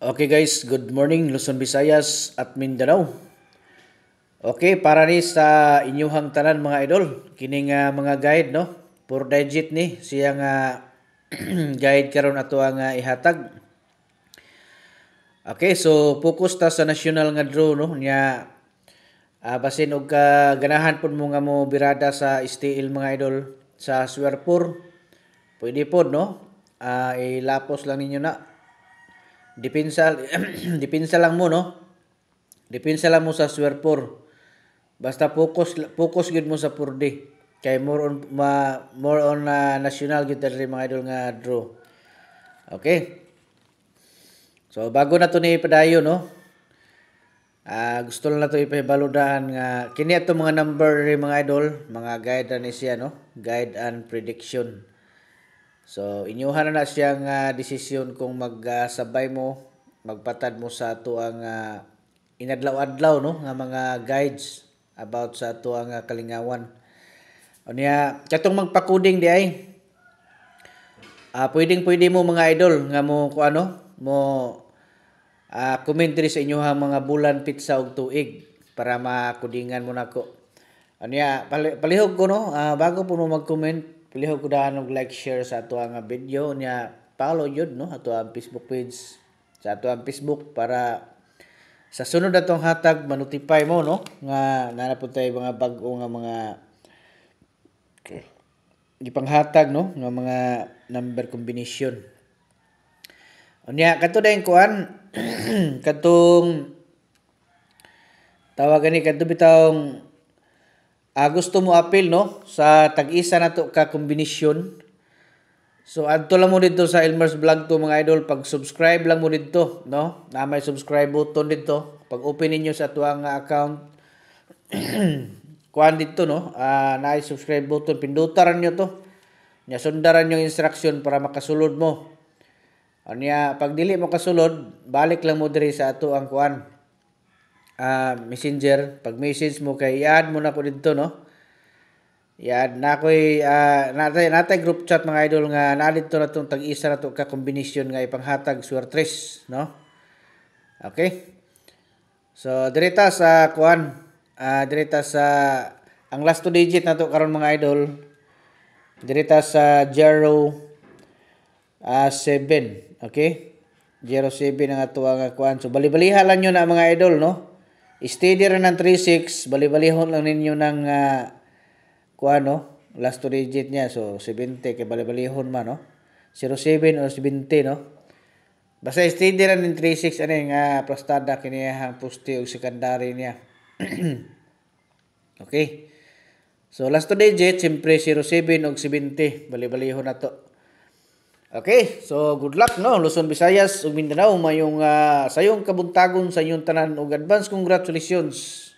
Okay guys, good morning Luzon, Visayas at Mindanao. Okay, para ni sa inyuhang tanan mga idol, kining uh, mga guide no, four digit ni siya nga uh, guide karon ato ang uh, ihatag. Okay, so focus ta sa national nga draw no nya uh, basin og uh, ganahan pud mo nga mo birada sa STL mga idol sa Swerpur. Pwede pod no. Uh, ilapos lang ninyo na Depensa, depensa lang mo, no? Depensa lang mo sa swear 4. Basta focus, focus gud mo sa 4 Kay more on, ma, more on uh, national guitar dali mga idol nga draw. Okay? So, bago na to ni padayo, no? Uh, gusto lang na ito ipahibaludaan nga kini ato mga number mga idol mga guide ni siya no guide and prediction So, inyuhan na na siyang uh, desisyon kung magsabay uh, mo, magpatad mo sa ato ang uh, inadlaw-adlaw no nga mga guides about sa ato uh, kalingawan. O niya, katong magpakuding di ay uh, pwedeng pwede mo mga idol nga mo ko ano mo uh, commentary sa inyuhang mga bulan pizza og tuig para makudingan mo nako. Ano ya, palihog ko no, uh, bago po mo mag-comment, Pilihog ko daan og like, share sa ato nga video niya. Follow yun, no? Ato ang Facebook page. Sa ato ang Facebook para sa sunod na tong hatag, manotify mo, no? Nga nanapod tayo mga bago nga mga okay. ipanghatag, no? Nga mga number combination. Unya, kato na yung kuan. katong tawagan ni kato bitawang uh, gusto mo apil no sa tag-isa na to ka kombinasyon. So adto lang mo dito sa Elmer's Vlog to mga idol, pag-subscribe lang mo dito, no? Na may subscribe button dito. Pag open niyo sa tuwang account kuan dito no, uh, na subscribe button pindutan niyo to. Nya sundaran yung instruction para makasulod mo. Anya pag dili mo kasulod, balik lang mo diri sa ato ang kuan uh, messenger, pag message mo kay i-add mo na ko dito no. I-add na ko uh, ah, natay natay group chat mga idol nga naa dito na tong tag-isa na to ka combination nga ipanghatag suertres no. Okay? So direta sa kuan uh, direta sa ang last two digit na to karon mga idol direta sa 0 uh, 7 okay 07 ang atuwa nga kuan so bali-baliha lang niyo na mga idol no steady rin ng 3.6. Balibalihon lang ninyo ng uh, ah, kung ano, last two digit niya. So, 70. Kaya balibalihon man, no? 07 or 70, no? Basta steady rin ng 3.6. Ano yung uh, ah, prostada kiniyahang pusti o secondary niya. okay. So, last two digit, siyempre 07 o 70. Balibalihon na to. Okay, so good luck no Luzon, Visayas ug Mindanao mayong uh, sayong kabuntagon sa inyong tanan ug advance congratulations.